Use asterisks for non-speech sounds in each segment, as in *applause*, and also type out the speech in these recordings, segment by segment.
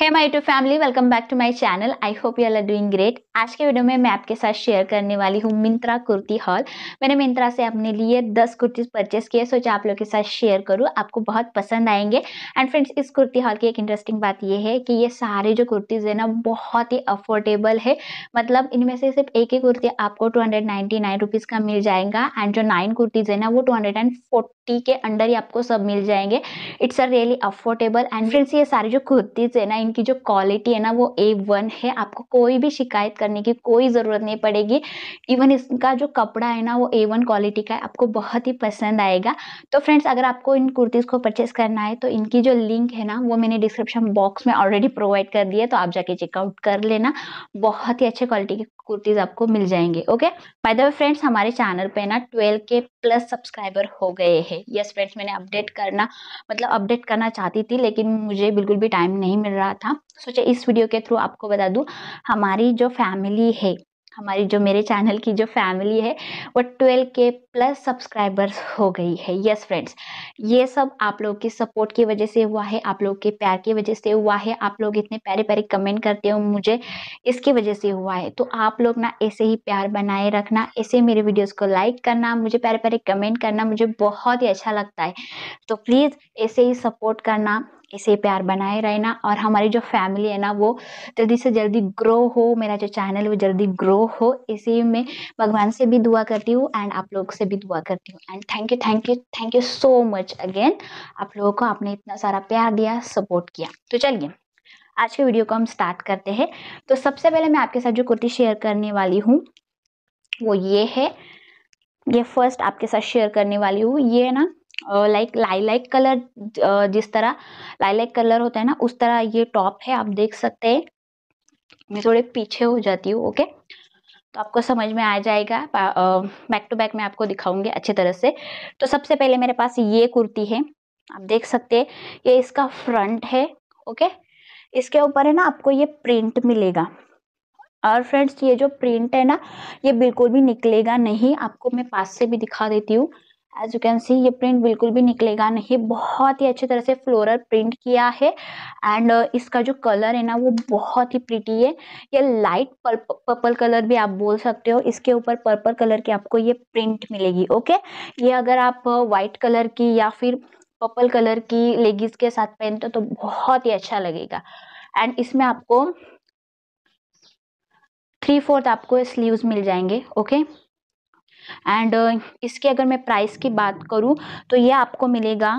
है my to family welcome back to my channel I hope you are doing great आज के video में मैं आपके साथ शेयर करने वाली हूँ मिंत्रा कुर्ती हॉल मैंने मिंत्रा से अपने लिए 10 कुर्तीज़ परचेस किए सोचा आप लोग के साथ शेयर करूँ आपको बहुत पसंद आएंगे एंड फ्रेंड्स इस कुर्ती हॉल की एक इंटरेस्टिंग बात ये है कि ये सारे जो कुर्तीज़ है ना बहुत ही अफोर्डेबल है मतलब इनमें से सिर्फ एक ही कुर्ती आपको टू हंड्रेड का मिल जाएगा एंड जो नाइन कुर्तीज़ है ना वो टू हंड्रेड के अंडर ही आपको सब मिल जाएंगे it's a really affordable and friends ये सारी जो कुर्तीज़ है ना पेन की जो क्वालिटी है ना वो ए वन है आपको कोई भी शिकायत करने की कोई ज़रूरत नहीं पड़ेगी इवन इसका जो कपड़ा है ना वो ए वन क्वालिटी का है आपको बहुत ही पसंद आएगा तो फ्रेंड्स अगर आपको इन कुर्तीज़ को परचेस करना है तो इनकी जो लिंक है ना वो मैंने डिस्क्रिप्शन बॉक्स में ऑलरेडी प्रोवाइड कर दिया है तो आप जाके चेकआउट कर लेना बहुत ही अच्छे क्वालिटी की कुर्तीज़ आपको मिल जाएंगे okay by the way friends हमारे चैनल पे ना ट्वेल्व के प्लस सब्सक्राइबर हो गए हैं यस फ्रेंड्स मैंने अपडेट करना मतलब अपडेट करना चाहती थी लेकिन मुझे बिल्कुल भी टाइम नहीं मिल रहा था सोचा इस वीडियो के थ्रू आपको बता दूँ हमारी जो फैमिली है हमारी जो मेरे चैनल की जो फैमिली है वो ट्वेल्व के प्लस सब्सक्राइबर्स हो गई है यस फ्रेंड्स ये सब आप लोग की सपोर्ट की वजह से हुआ है आप लोग के प्यार की वजह से हुआ है आप लोग इतने प्यारे प्यारे कमेंट करते हो मुझे इसकी वजह से हुआ है तो आप लोग ना ऐसे ही प्यार बनाए रखना ऐसे मेरे वीडियोस को लाइक करना मुझे प्यारे प्यारे कमेंट करना मुझे बहुत ही अच्छा लगता है तो प्लीज़ ऐसे ही सपोर्ट करना इसे प्यार बनाए रहना और हमारी जो फैमिली है ना वो जल्दी से जल्दी ग्रो हो मेरा जो चैनल वो जल्दी ग्रो हो इसी में भगवान से भी दुआ करती हूँ एंड आप लोग से भी दुआ करती हूँ and thank you thank you thank you so much again आप लोगों को आपने इतना सारा प्यार दिया सपोर्ट किया तो चलिए आज के वीडियो को हम स्टार्ट करते हैं तो सबसे पहले मैं आपके साथ जो कुर्ती शेयर करने वाली हूँ वो ये है ये फर्स्ट आपके साथ शेयर करने वाली हूँ ये है ना लाइक लाइलाइक कलर जिस तरह लाइलाइक कलर होता है ना उस तरह ये टॉप है आप देख सकते हैं मैं थोड़े पीछे हो जाती हूँ ओके तो आपको समझ में आ जाएगा बैक टू बैक मैं आपको दिखाऊंगी अच्छी तरह से तो सबसे पहले मेरे पास ये कुर्ती है आप देख सकते हैं ये इसका फ्रंट है ओके इसके ऊपर है ना आपको ये प्रिंट मिलेगा और फ्रेंड्स ये जो प्रिंट है ना ये बिल्कुल भी निकलेगा नहीं आपको मैं पास से भी दिखा देती हूँ एज यू कैन सी ये प्रिंट बिल्कुल भी निकलेगा नहीं बहुत ही अच्छे तरह से फ्लोरल प्रिंट किया है एंड uh, इसका जो कलर है ना वो बहुत ही प्रिटी है ये लाइट पर्पल कलर भी आप बोल सकते हो इसके ऊपर पर्पल कलर की आपको ये प्रिंट मिलेगी ओके ये अगर आप व्हाइट uh, कलर की या फिर पर्पल कलर की लेगीज के साथ पहनते हो तो बहुत ही अच्छा लगेगा एंड इसमें आपको थ्री फोर्थ आपको स्लीव मिल जाएंगे ओके एंड uh, इसकी अगर मैं प्राइस की बात करूँ तो ये आपको मिलेगा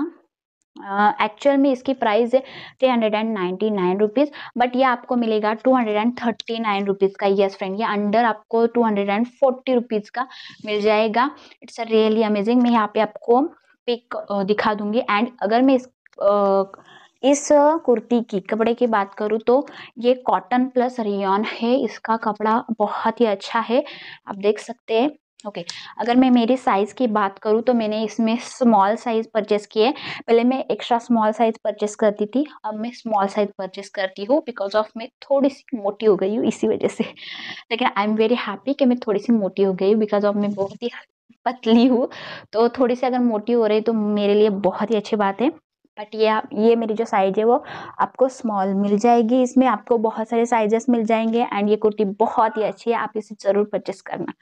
एक्चुअल uh, में इसकी प्राइस है three hundred and ninety nine rupees but ये आपको मिलेगा two hundred and thirty nine rupees का येस फ्रेंड ये अंडर आपको two hundred and forty rupees का मिल जाएगा इट्स अ रियली अमेजिंग मैं यहाँ पे आपको पिक uh, दिखा दूंगी एंड अगर मैं इस uh, इस uh, कुर्ती की कपड़े की बात करूँ तो ये कॉटन प्लस रियॉन है इसका कपड़ा बहुत ही अच्छा है आप देख सकते हैं ओके okay. अगर मैं मेरे साइज़ की बात करूँ तो मैंने इसमें स्मॉल साइज़ परचेस किए पहले मैं एक्स्ट्रा स्मॉल साइज़ परचेस करती थी अब मैं स्मॉल साइज़ परचेस करती हूँ बिकॉज ऑफ मैं थोड़ी सी मोटी हो गई हूँ इसी वजह से लेकिन आई एम वेरी हैप्पी कि मैं थोड़ी सी मोटी हो गई हूँ बिकॉज ऑफ मैं बहुत ही पतली हूँ तो थोड़ी सी अगर मोटी हो रही तो मेरे लिए बहुत ही अच्छी बात है बट ये आप ये मेरी जो साइज है वो आपको स्मॉल मिल जाएगी इसमें आपको बहुत सारे साइजेस मिल जाएंगे एंड ये कुर्ती बहुत ही अच्छी है आप इसे ज़रूर परचेस करना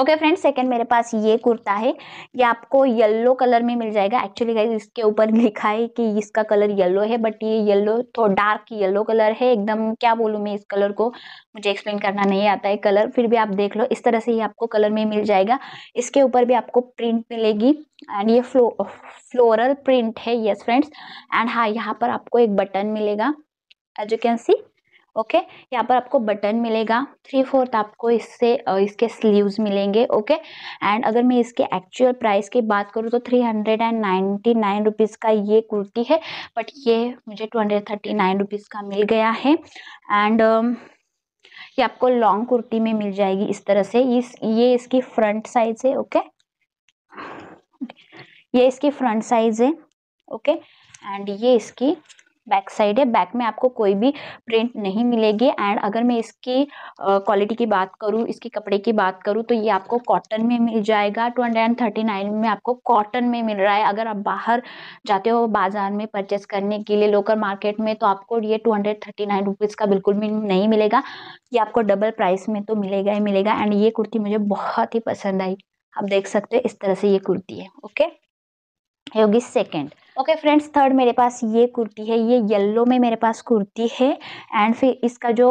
ओके फ्रेंड सेकंड मेरे पास ये कुर्ता है ये आपको येलो कलर में मिल जाएगा एक्चुअली गाइज इसके ऊपर *laughs* लिखा है कि इसका कलर येलो है बट ये येलो तो डार्क येलो कलर है एकदम क्या बोलूँ मैं इस कलर को मुझे एक्सप्लेन करना नहीं आता है कलर फिर भी आप देख लो इस तरह से ही आपको कलर में मिल जाएगा इसके ऊपर भी आपको प्रिंट मिलेगी एंड ये फ्लो फ्लोरल प्रिंट है येस फ्रेंड्स एंड हाँ यहाँ पर आपको एक बटन मिलेगा एजुकेंसी सी ओके यहाँ पर आपको बटन मिलेगा थ्री फोर्थ आपको इससे इसके स्लीव्स मिलेंगे ओके एंड अगर मैं इसके एक्चुअल प्राइस की बात करूँ तो three hundred and ninety nine rupees का ये कुर्ती है बट ये मुझे two hundred thirty nine rupees का मिल गया है एंड ये आपको लॉन्ग कुर्ती में मिल जाएगी इस तरह से इस ये इसकी फ्रंट साइज है ओके ये इसकी फ्रंट साइज है ओके एंड ये इसकी बैक साइड है बैक में आपको कोई भी प्रिंट नहीं मिलेगी एंड अगर मैं इसकी क्वालिटी की बात करूँ इसके कपड़े की बात करूँ तो ये आपको कॉटन में मिल जाएगा two hundred and thirty nine में आपको कॉटन में मिल रहा है अगर आप बाहर जाते हो बाजार में परचेस करने के लिए लोकल मार्केट में तो आपको ये two hundred thirty nine rupees का बिल्कुल भी नहीं मिलेगा ये आपको डबल प्राइस में तो मिलेगा ही मिलेगा एंड ये कुर्ती मुझे बहुत ही पसंद आई आप देख सकते हो इस तरह से ये कुर्ती है ओके योगी सेकेंड ओके फ्रेंड्स थर्ड मेरे पास ये कुर्ती है ये येलो में मेरे पास कुर्ती है एंड फिर इसका जो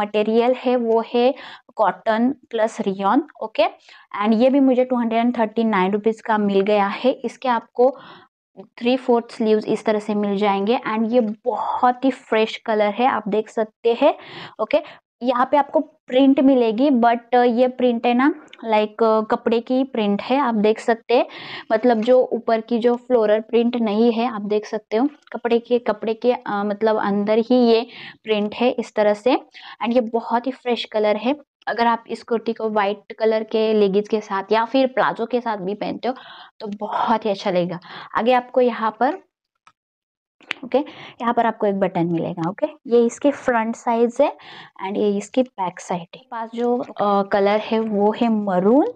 मटेरियल uh, है वो है cotton plus rayon okay and ये भी मुझे two hundred and thirty nine rupees का मिल गया है इसके आपको थ्री फोर्थ स्लीव्स इस तरह से मिल जाएंगे एंड ये बहुत ही फ्रेश कलर है आप देख सकते हैं ओके यहाँ पे आपको प्रिंट मिलेगी बट ये प्रिंट है ना लाइक कपड़े की प्रिंट है आप देख सकते हैं मतलब जो ऊपर की जो फ्लोरल प्रिंट नहीं है आप देख सकते हो कपड़े के कपड़े के आ, मतलब अंदर ही ये प्रिंट है इस तरह से एंड ये बहुत ही फ्रेश कलर है अगर आप इस कुर्ती को वाइट कलर के लेगिज के साथ या फिर प्लाजो के साथ भी पहनते हो तो बहुत ही अच्छा लगेगा आगे आपको यहाँ पर ओके okay? यहाँ पर आपको एक बटन मिलेगा ओके okay? ये इसकी फ्रंट साइज है एंड ये इसकी बैक साइड है पास जो आ, कलर है वो है मरून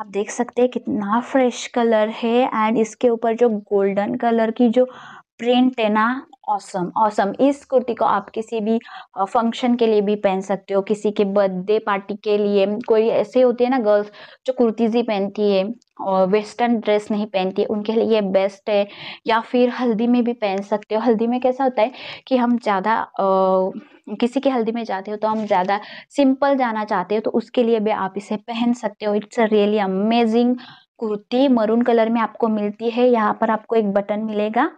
आप देख सकते हैं कितना फ्रेश कलर है एंड इसके ऊपर जो गोल्डन कलर की जो प्रिंट है ना ऑसम ऑसम इस कुर्ती को आप किसी भी फंक्शन के लिए भी पहन सकते हो किसी के बर्थडे पार्टी के लिए कोई ऐसे होती है ना गर्ल्स जो कुर्तीज़ ही पहनती है और वेस्टर्न ड्रेस नहीं पहनती उनके लिए ये बेस्ट है या फिर हल्दी में भी पहन सकते हो हल्दी में कैसा होता है कि हम ज़्यादा किसी के हल्दी में जाते हो तो हम ज़्यादा सिंपल जाना चाहते हो तो उसके लिए भी आप इसे पहन सकते हो it's a really amazing kurti maroon colour में आपको मिलती है यहाँ पर आपको एक बटन मिलेगा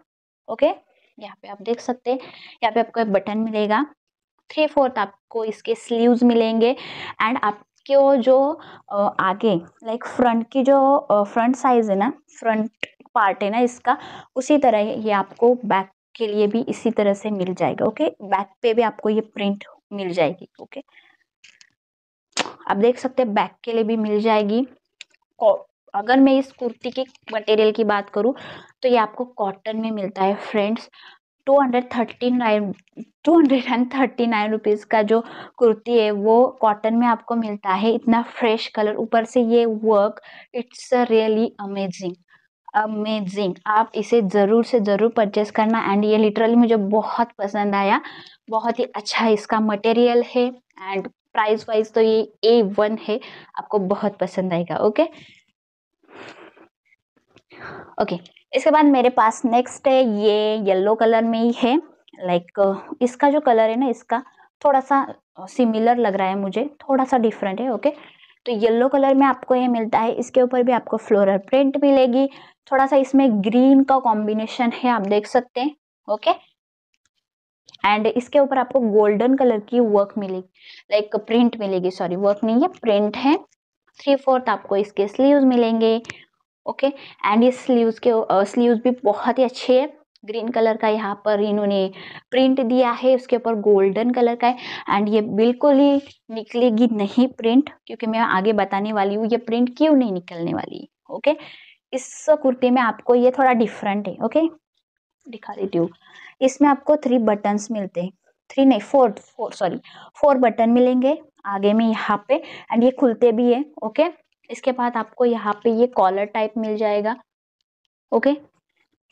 ओके यहाँ पे आप देख सकते हैं यहाँ पे आपको एक बटन मिलेगा थ्री फोर्थ आपको इसके स्लीव्स मिलेंगे एंड आप इसके वो जो आगे लाइक फ्रंट की जो फ्रंट साइज़ है ना फ्रंट पार्ट है ना इसका उसी तरह ये आपको बैक के लिए भी इसी तरह से मिल जाएगा ओके बैक पे भी आपको ये प्रिंट मिल जाएगी ओके आप देख सकते हैं बैक के लिए भी मिल जाएगी अगर मैं इस कुर्ती के मटेरियल की बात करूं तो ये आपको कॉटन में मिलता है friends two hundred thirty two hundred and का जो कुर्ती है वो कॉटन में आपको मिलता है इतना फ्रेश कलर ऊपर से ये work it's really amazing amazing आप इसे ज़रूर से ज़रूर परचेस करना एंड ये लिटरली मुझे बहुत पसंद आया बहुत ही अच्छा इसका मटेरियल है एंड प्राइस वाइज तो ये ए वन है आपको बहुत पसंद आएगा ओके ओके इसके बाद मेरे पास नेक्स्ट है ये येलो कलर में ही है लाइक इसका जो कलर है ना इसका थोड़ा सा सिमिलर लग रहा है मुझे थोड़ा सा डिफरेंट है ओके तो येलो कलर में आपको ये मिलता है इसके ऊपर भी आपको फ्लोरल प्रिंट मिलेगी थोड़ा सा इसमें ग्रीन का कॉम्बिनेशन है आप देख सकते हैं ओके एंड इसके ऊपर आपको गोल्डन कलर की वर्क मिलेगी लाइक प्रिंट मिलेगी सॉरी वर्क नहीं है प्रिंट है थ्री फोर्थ आपको इसके स्लीव्स मिलेंगे ओके एंड ये स्लीव्स के स्लीव्स भी बहुत ही अच्छे है ग्रीन कलर का यहाँ पर इन्होंने प्रिंट दिया है उसके ऊपर गोल्डन कलर का है एंड ये बिल्कुल ही निकलेगी नहीं प्रिंट क्योंकि मैं आगे बताने वाली हूँ ये प्रिंट क्यों नहीं निकलने वाली ओके इस कुर्ती में आपको ये थोड़ा डिफरेंट है ओके दिखा देती हूँ इसमें आपको थ्री बटन्स मिलते हैं थ्री नहीं four four sorry four button मिलेंगे आगे में यहाँ पे एंड ये खुलते भी है ओके इसके बाद आपको यहाँ पे ये कॉलर टाइप मिल जाएगा ओके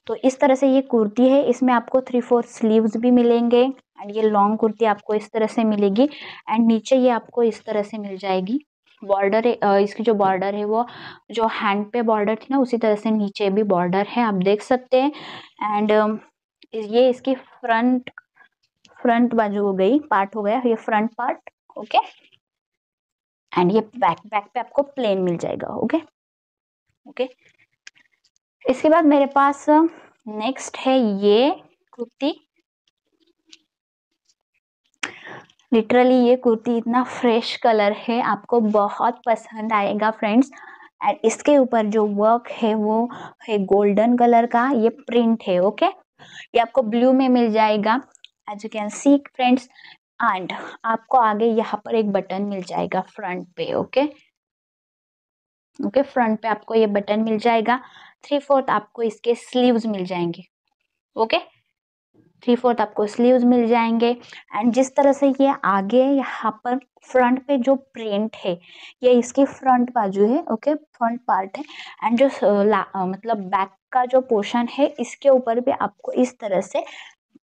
तो इस तरह से ये कुर्ती है इसमें आपको थ्री फोर स्लीव्स भी मिलेंगे एंड ये लॉन्ग कुर्ती आपको इस तरह से मिलेगी एंड नीचे ये आपको इस तरह से मिल जाएगी बॉर्डर इसकी जो बॉर्डर है वो जो हैंड पे बॉर्डर थी ना उसी तरह से नीचे भी बॉर्डर है आप देख सकते हैं एंड ये इसकी फ्रंट फ्रंट बाजू हो गई पार्ट हो गया ये फ्रंट पार्ट ओके एंड ये बैक बैक पे आपको प्लेन मिल जाएगा ओके ओके इसके बाद मेरे पास नेक्स्ट uh, है ये कुर्ती लिटरली ये कुर्ती इतना फ्रेश कलर है आपको बहुत पसंद आएगा फ्रेंड्स एंड इसके ऊपर जो वर्क है वो है गोल्डन कलर का ये प्रिंट है ओके ये आपको ब्लू में मिल जाएगा as you can see friends and आपको आगे यहाँ पर एक बटन मिल जाएगा फ्रंट पे ओके ओके फ्रंट पे आपको ये बटन मिल जाएगा थ्री फोर्थ आपको इसके स्लीव्स मिल जाएंगे ओके थ्री फोर्थ आपको स्लीव्स मिल जाएंगे एंड जिस तरह से ये आगे यहाँ पर फ्रंट पे जो प्रिंट है ये इसकी फ्रंट बाजू है ओके फ्रंट पार्ट है एंड जो मतलब बैक का जो पोर्शन है इसके ऊपर भी आपको इस तरह से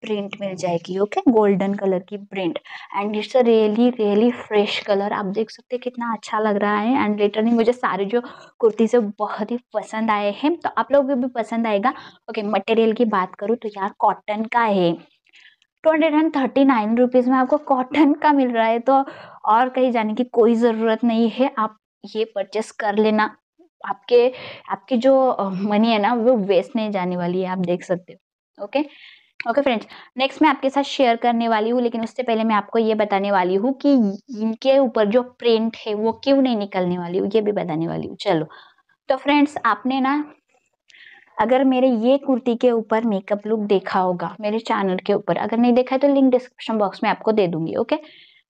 प्रिंट मिल जाएगी ओके गोल्डन कलर की print and it's a really really fresh colour आप देख सकते हैं कितना अच्छा लग रहा है एंड रिटर्निंग मुझे सारे जो कुर्ती से बहुत ही पसंद आए हैं तो आप लोगों को भी पसंद आएगा ओके okay, मटेरियल की बात करूँ तो यार कॉटन का है two hundred and thirty nine rupees में आपको कॉटन का मिल रहा है तो और कहीं जाने की कोई ज़रूरत नहीं है आप ये परचेस कर लेना आपके आपकी जो मनी है ना वो वेस्ट नहीं जाने वाली है आप देख सकते हो ओके ओके फ्रेंड्स नेक्स्ट मैं आपके साथ शेयर करने वाली हूँ लेकिन उससे पहले मैं आपको ये बताने वाली हूँ कि इनके ऊपर जो प्रिंट है वो क्यों नहीं निकलने वाली हूँ ये भी बताने वाली हूँ चलो तो फ्रेंड्स आपने ना अगर मेरे ये कुर्ती के ऊपर मेकअप लुक देखा होगा मेरे चैनल के ऊपर अगर नहीं देखा है तो लिंक डिस्क्रिप्शन बॉक्स में आपको दे दूंगी ओके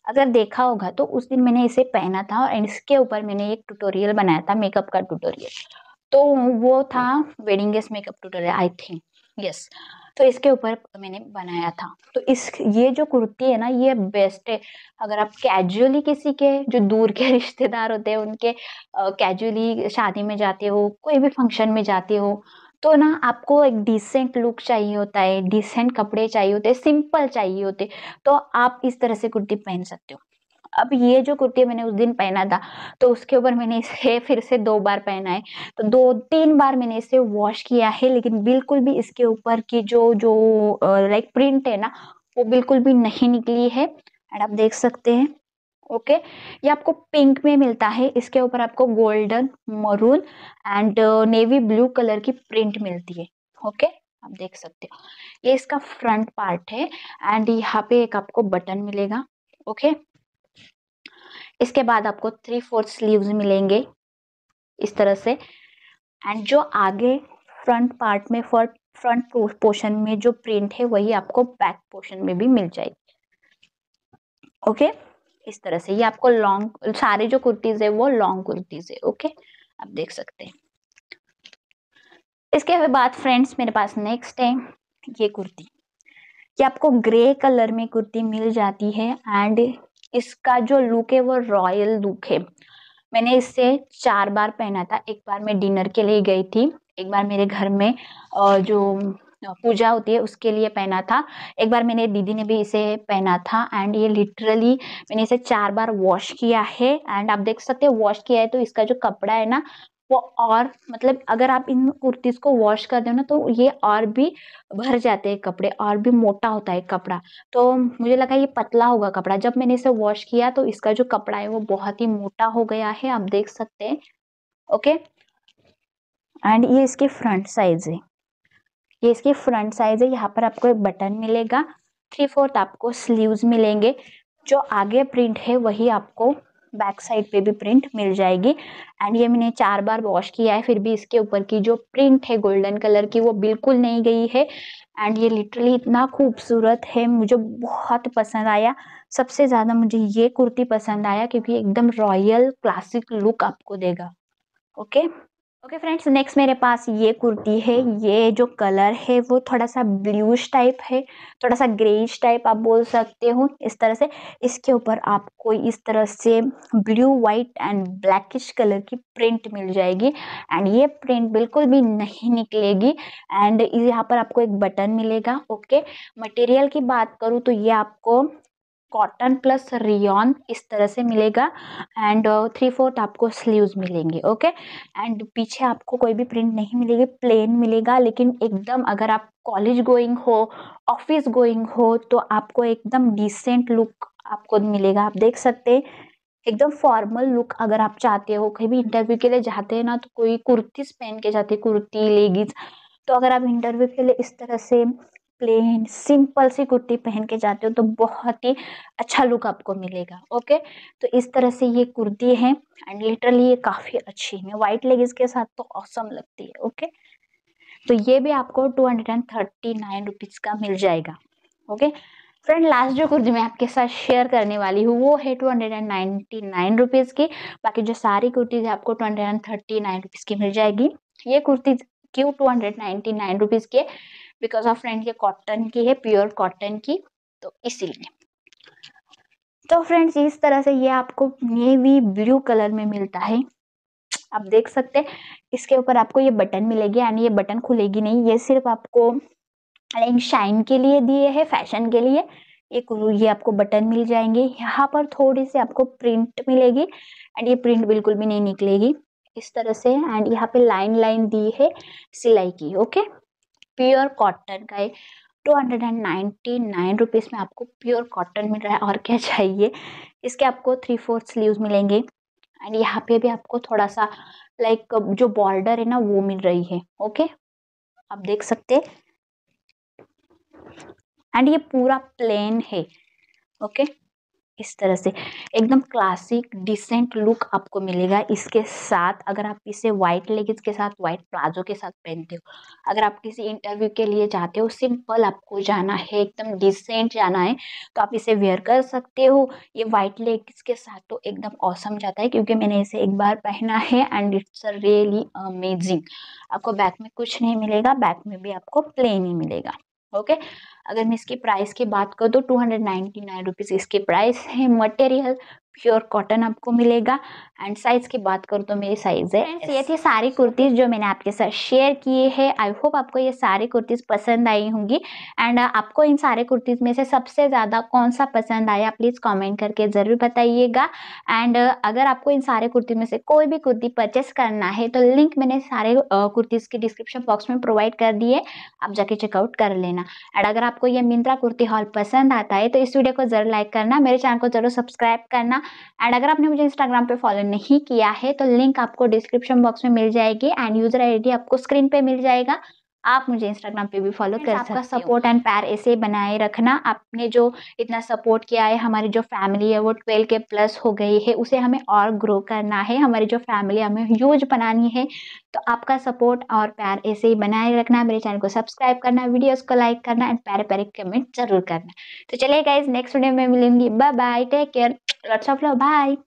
अगर देखा होगा तो उस दिन मैंने इसे पहना था और इसके ऊपर मैंने एक ट्यूटोरियल बनाया था मेकअप का ट्यूटोरियल तो वो था wedding guest makeup tutorial I think yes तो इसके ऊपर मैंने बनाया था तो इस ये जो कुर्ती है ना ये बेस्ट है अगर आप कैजुअली किसी के जो दूर के *laughs* रिश्तेदार होते हैं उनके कैजुअली शादी में जाते हो कोई भी फंक्शन में जाते हो तो ना आपको एक डिसेंट लुक चाहिए होता है डिसेंट कपड़े चाहिए होते हैं सिंपल चाहिए होते तो आप इस तरह से कुर्ती पहन सकते हो अब ये जो कुर्ती मैंने उस दिन पहना था तो उसके ऊपर मैंने इसे फिर से दो बार पहना है तो दो तीन बार मैंने इसे वॉश किया है लेकिन बिल्कुल भी इसके ऊपर की जो जो लाइक प्रिंट है ना वो बिल्कुल भी नहीं निकली है एंड आप देख सकते हैं ओके ये आपको पिंक में मिलता है इसके ऊपर आपको golden maroon and navy blue colour की प्रिंट मिलती है ओके आप देख सकते हो ये इसका फ्रंट पार्ट है एंड यहाँ पे एक आपको बटन मिलेगा ओके okay? इसके बाद आपको थ्री फोर्थ स्लीव्स मिलेंगे इस तरह से एंड जो आगे फ्रंट पार्ट में फॉर फ्रंट पोर्शन में जो प्रिंट है वही आपको बैक पोर्शन में भी मिल जाएगी ओके इस तरह से ये आपको लॉन्ग सारे जो कुर्तीज है वो लॉन्ग कुर्तीज है ओके आप देख सकते हैं इसके बाद फ्रेंड्स मेरे पास नेक्स्ट है ये कुर्ती ये आपको ग्रे कलर में कुर्ती मिल जाती है एंड इसका जो लुक है वो रॉयल लुक है मैंने इसे चार बार पहना था एक बार मैं डिनर के लिए गई थी एक बार मेरे घर में जो पूजा होती है उसके लिए पहना था एक बार मैंने दीदी ने भी इसे पहना था एंड ये लिटरली मैंने इसे चार बार वॉश किया है एंड आप देख सकते हैं वॉश किया है तो इसका जो कपड़ा है ना वो और मतलब अगर आप इन कुर्तीज़ को वॉश कर दो ना तो ये और भी भर जाते हैं कपड़े और भी मोटा होता है कपड़ा तो मुझे लगा ये पतला होगा कपड़ा जब मैंने इसे वॉश किया तो इसका जो कपड़ा है वो बहुत ही मोटा हो गया है आप देख सकते हैं ओके एंड ये इसके फ्रंट साइज है ये इसके फ्रंट साइज है यहाँ पर आपको एक बटन मिलेगा थ्री फोर्थ आपको स्लीव्स मिलेंगे जो आगे प्रिंट है वही आपको बैक साइड पे भी प्रिंट मिल जाएगी एंड ये मैंने चार बार वॉश किया है फिर भी इसके ऊपर की जो प्रिंट है गोल्डन कलर की वो बिल्कुल नहीं गई है एंड ये लिटरली इतना खूबसूरत है मुझे बहुत पसंद आया सबसे ज़्यादा मुझे ये कुर्ती पसंद आया क्योंकि एकदम रॉयल क्लासिक लुक आपको देगा okay okay? Okay friends next मेरे पास ये कुर्ती है ये जो कलर है वो थोड़ा सा ब्लूश टाइप है थोड़ा सा ग्रेइश टाइप आप बोल सकते हो इस तरह से इसके ऊपर आपको इस तरह से blue white and blackish colour की प्रिंट मिल जाएगी एंड ये प्रिंट बिल्कुल भी नहीं निकलेगी एंड यहाँ पर आपको एक बटन मिलेगा ओके मटेरियल की बात करूँ तो ये आपको कॉटन प्लस रियॉन इस तरह से मिलेगा एंड थ्री फोर्थ आपको स्लीव्स मिलेंगे ओके एंड पीछे आपको कोई भी प्रिंट नहीं मिलेगी प्लेन मिलेगा लेकिन एकदम अगर आप कॉलेज गोइंग हो ऑफिस गोइंग हो तो आपको एकदम डिसेंट लुक आपको मिलेगा आप देख सकते हैं एकदम फॉर्मल लुक अगर आप चाहते हो कहीं भी इंटरव्यू के लिए जाते हैं ना तो कोई कुर्तीस पहन के जाते कुर्ती लेगीज तो अगर आप इंटरव्यू के लिए इस तरह से प्लेन सिंपल सी कुर्ती पहन के जाते हो तो बहुत ही अच्छा लुक आपको मिलेगा ओके तो इस तरह से ये कुर्ती है एंड लिटरली ये काफ़ी अच्छी है वाइट लेगिस के साथ तो औसम लगती है ओके तो ये भी आपको two hundred and thirty nine rupees का मिल जाएगा ओके फ्रेंड लास्ट जो कुर्ती मैं आपके साथ शेयर करने वाली हूँ वो है two hundred and ninety nine rupees की बाकी जो सारी कुर्तीज़ आपको two hundred and thirty nine rupees की मिल जाएगी ये कुर्ती क्यों two hundred ninety nine rupees की बिकॉज ऑफ फ्रेंड ये कॉटन की है प्योर कॉटन की तो इसीलिए तो फ्रेंड्स इस तरह से ये आपको नेवी ब्लू कलर में मिलता है आप देख सकते हैं इसके ऊपर आपको ये बटन मिलेगी यानी ये बटन खुलेगी नहीं ये सिर्फ आपको लाइक शाइन के लिए दिए है फैशन के लिए एक ये आपको बटन मिल जाएंगे यहाँ पर थोड़ी सी आपको प्रिंट मिलेगी एंड ये प्रिंट बिल्कुल भी नहीं निकलेगी इस तरह से एंड यहाँ पे लाइन लाइन दी है सिलाई की ओके प्योर कॉटन का है two hundred and ninety nine rupees में आपको प्योर कॉटन मिल रहा है और क्या *laughs* चाहिए इसके आपको थ्री फोर्थ स्लीव्स मिलेंगे एंड यहाँ पे भी आपको थोड़ा सा लाइक जो बॉर्डर है ना वो मिल रही है ओके आप देख सकते एंड ये पूरा प्लेन है ओके okay? इस तरह से एकदम क्लासिक डिसेंट लुक आपको मिलेगा इसके साथ अगर आप इसे व्हाइट लेगिंग्स के साथ व्हाइट प्लाजो के साथ पहनते हो अगर आप किसी इंटरव्यू के लिए जाते हो सिंपल आपको जाना है एकदम डिसेंट जाना है तो आप इसे वेयर कर सकते हो ये व्हाइट लेगिंग्स के साथ तो एकदम औसम जाता है क्योंकि मैंने इसे एक बार पहना है एंड इट्स रियली अमेजिंग आपको बैक में कुछ नहीं मिलेगा बैक में भी आपको प्लेन ही मिलेगा ओके अगर मैं इसकी प्राइस की बात करूँ तो two hundred ninety nine rupees इसकी प्राइस है मटेरियल प्योर कॉटन आपको मिलेगा एंड साइज़ की बात करूँ तो मेरी साइज़ है फ्रेंड्स ये थी सारी कुर्तीज़ जो मैंने आपके साथ शेयर किए हैं आई होप आपको ये सारी कुर्तीज़ पसंद आई होंगी एंड आपको इन सारे कुर्तीज़ में से सबसे ज़्यादा कौन सा पसंद आया प्लीज़ कमेंट करके ज़रूर बताइएगा एंड अगर आपको इन सारे कुर्ती में से कोई भी कुर्ती परचेस करना है तो लिंक मैंने सारे कुर्तीज़ के डिस्क्रिप्शन बॉक्स में प्रोवाइड कर दिए आप जाके चेकआउट कर लेना एंड अगर आपको ये मिंत्रा कुर्ती हॉल पसंद आता है तो इस वीडियो को ज़रूर लाइक करना मेरे चैनल को ज़रूर सब्सक्राइब करना एंड अगर आपने मुझे इंस्टाग्राम पे फॉलो नहीं किया है तो लिंक आपको डिस्क्रिप्शन बॉक्स में मिल जाएगी एंड यूज़र आईडी आपको स्क्रीन पे मिल जाएगा आप मुझे इंस्टाग्राम पे भी फॉलो कर आपका सपोर्ट एंड पैर ऐसे बनाए रखना आपने जो इतना सपोर्ट किया है हमारी जो फैमिली है वो ट्वेल्व के प्लस हो गई है उसे हमें और ग्रो करना है हमारी जो फैमिली हमें यूज बनानी है तो आपका सपोर्ट और प्यार ऐसे ही बनाए रखना मेरे चैनल को सब्सक्राइब करना वीडियोस को लाइक करना एंड प्यारे प्यारे कमेंट जरूर करना तो चलिए गाइज नेक्स्ट वीडियो में मिलूंगी bye bye take care lots of love bye